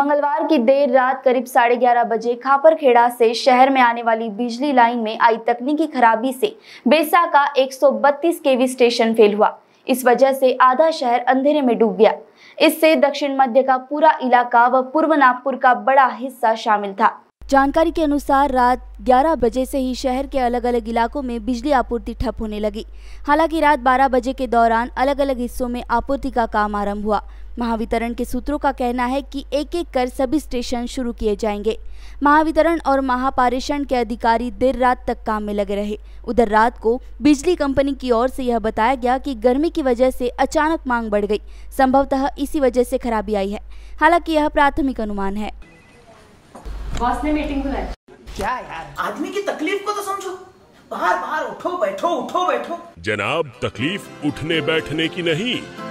मंगलवार की देर रात करीब साढ़े ग्यारह बजे खापरखेड़ा से शहर में आने वाली बिजली लाइन में आई तकनीकी खराबी से बेसा का 132 केवी स्टेशन फेल हुआ इस वजह से आधा शहर अंधेरे में डूब गया इससे दक्षिण मध्य का पूरा इलाका व पूर्व नागपुर का बड़ा हिस्सा शामिल था जानकारी के अनुसार रात 11 बजे से ही शहर के अलग अलग इलाकों में बिजली आपूर्ति ठप होने लगी हालांकि रात 12 बजे के दौरान अलग अलग हिस्सों में आपूर्ति का काम आरंभ हुआ महावितरण के सूत्रों का कहना है कि एक एक कर सभी स्टेशन शुरू किए जाएंगे महावितरण और महापारेषण के अधिकारी देर रात तक काम में लगे रहे उधर रात को बिजली कंपनी की ओर से यह बताया गया कि गर्मी की वजह से अचानक मांग बढ़ गई संभवतः इसी वजह से खराबी आई है हालांकि यह प्राथमिक अनुमान है बॉस ने मीटिंग बुलाई क्या यार आदमी की तकलीफ को तो समझो बाहर बाहर उठो बैठो उठो बैठो जनाब तकलीफ उठने बैठने की नहीं